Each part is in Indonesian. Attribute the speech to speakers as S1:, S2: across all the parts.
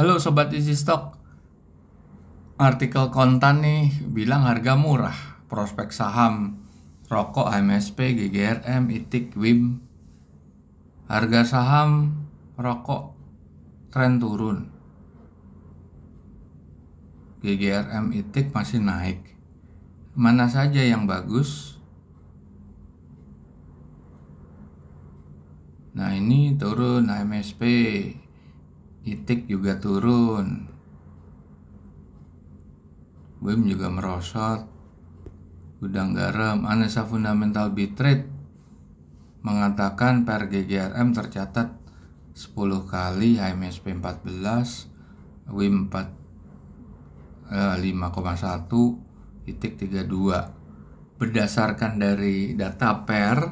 S1: Halo Sobat Easy Stock Artikel kontan nih bilang harga murah Prospek saham Rokok HMSP, GGRM, ITIK, WIM Harga saham rokok tren turun GGRM, ITIK masih naik Mana saja yang bagus Nah ini turun HMSP itik juga turun BIM juga merosot gudang garam Anesa fundamental bitrate mengatakan per GGRM tercatat 10 kali HMSP 14 WIM 4 eh, 5,1 titik 32 berdasarkan dari data per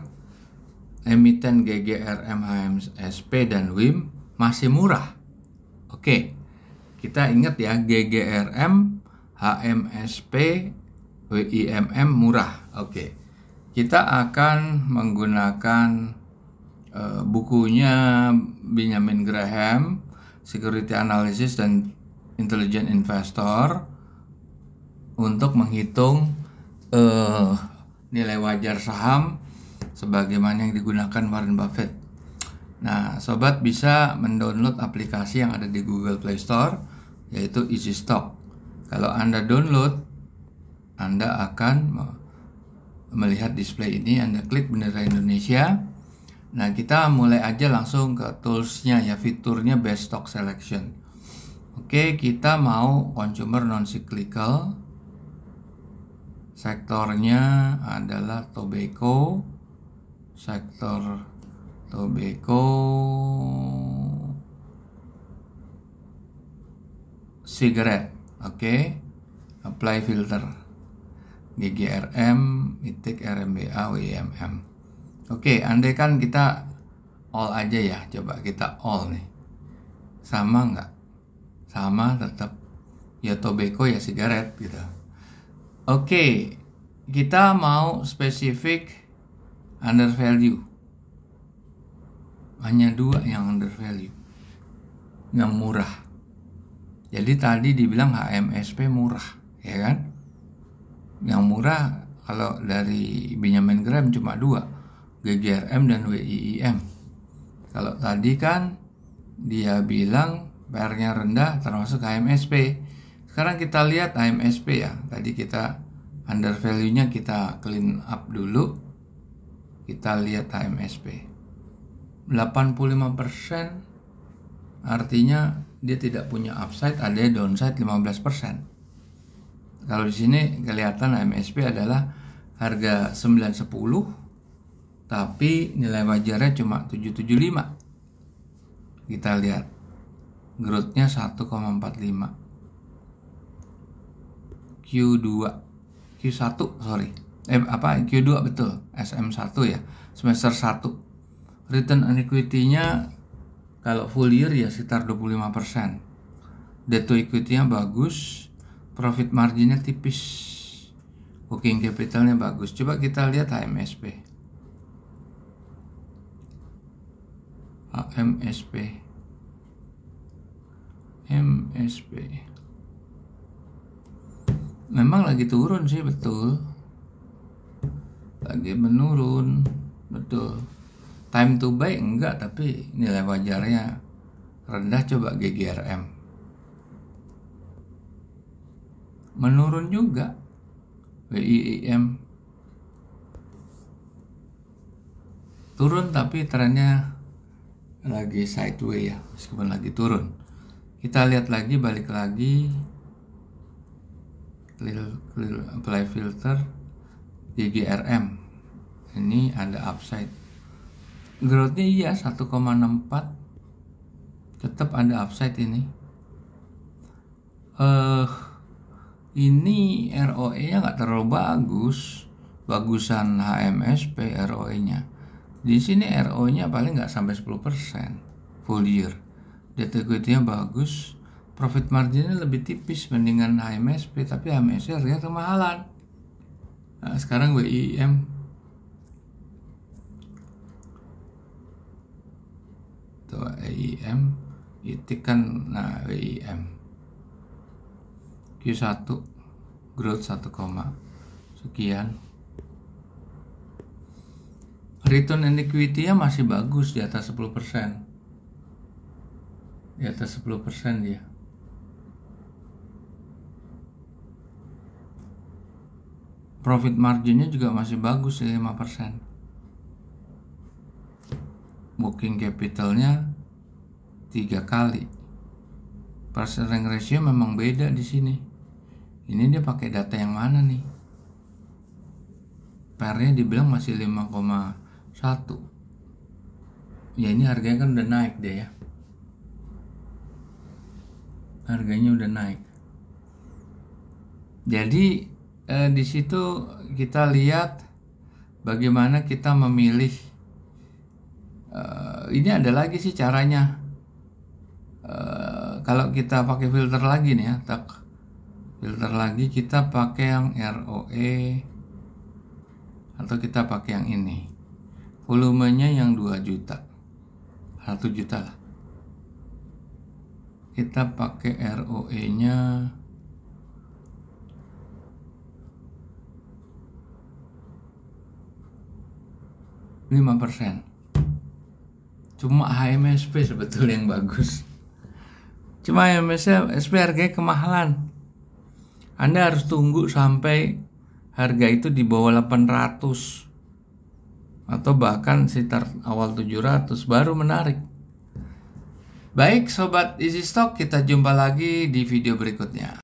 S1: emiten GGRM HMSP dan WIM masih murah Oke, kita ingat ya GGRM, HMSP, WIMM murah. Oke, kita akan menggunakan e, bukunya Benjamin Graham, Security Analysis dan Intelligent Investor untuk menghitung e, nilai wajar saham sebagaimana yang digunakan Warren Buffett Nah, sobat bisa mendownload aplikasi yang ada di Google Play Store yaitu Easy Stock. Kalau Anda download, Anda akan melihat display ini, Anda klik bendera Indonesia. Nah, kita mulai aja langsung ke toolsnya ya, fiturnya Best Stock Selection. Oke, kita mau consumer non-cyclical. Sektornya adalah tobacco. Sektor Tobacco cigarette oke okay. apply filter GGRM itik RMBA WMM, oke okay, andai kan kita all aja ya coba kita all nih sama nggak sama tetap ya tobacco ya sigaret gitu oke okay, kita mau spesifik under value hanya dua yang under value yang murah jadi tadi dibilang HMSP murah ya kan yang murah kalau dari Benjamin Graham cuma dua GGRM dan WIIM kalau tadi kan dia bilang PR-nya rendah termasuk HMSP sekarang kita lihat HMSP ya tadi kita under value-nya kita clean up dulu kita lihat HMSP 85% artinya dia tidak punya upside, ada downside 15%. Kalau di sini kelihatan MSP adalah harga 910 tapi nilai wajarnya cuma 775. Kita lihat growth-nya 1,45. Q2 Q1 sorry eh apa Q2 betul SM1 ya semester 1 return on equity-nya kalau full year ya sekitar 25%. Debt to equity-nya bagus, profit margin-nya tipis. Working capital-nya bagus. Coba kita lihat HMSP. HMSP. MSP. Memang lagi turun sih betul. Lagi menurun, betul time to buy enggak tapi nilai wajarnya rendah coba GGRM menurun juga WIIM turun tapi trennya lagi sideways ya meskipun lagi turun kita lihat lagi balik lagi clear, clear apply filter GGRM ini ada upside growthnya iya 1,64 tetap ada upside ini eh uh, ini ROE nya nggak terlalu bagus bagusan HMSP ROE nya di sini ro nya paling nggak sampai 10% full year debt equity nya bagus profit margin-nya lebih tipis mendingan HMSP tapi HMSP harganya kemahalan nah, sekarang WIM atau WIM e itik kan nah WIM e Q1 growth 1, sekian return and equity nya masih bagus di atas 10% di atas 10% dia profit marginnya juga masih bagus di 5% booking capitalnya tiga kali persen ratio memang beda di sini ini dia pakai data yang mana nih pernya dibilang masih 5,1 ya ini harganya kan udah naik deh ya harganya udah naik jadi eh, di situ kita lihat bagaimana kita memilih eh, ini ada lagi sih caranya kalau kita pakai filter lagi nih ya tak filter lagi kita pakai yang ROE atau kita pakai yang ini volumenya yang 2 juta 1 juta lah kita pakai ROE nya lima persen cuma HMSP sebetulnya yang bagus Cuma yang biasa SP harganya kemahalan. Anda harus tunggu sampai harga itu di bawah 800 atau bahkan sekitar awal 700 baru menarik. Baik sobat Easy Stock, kita jumpa lagi di video berikutnya.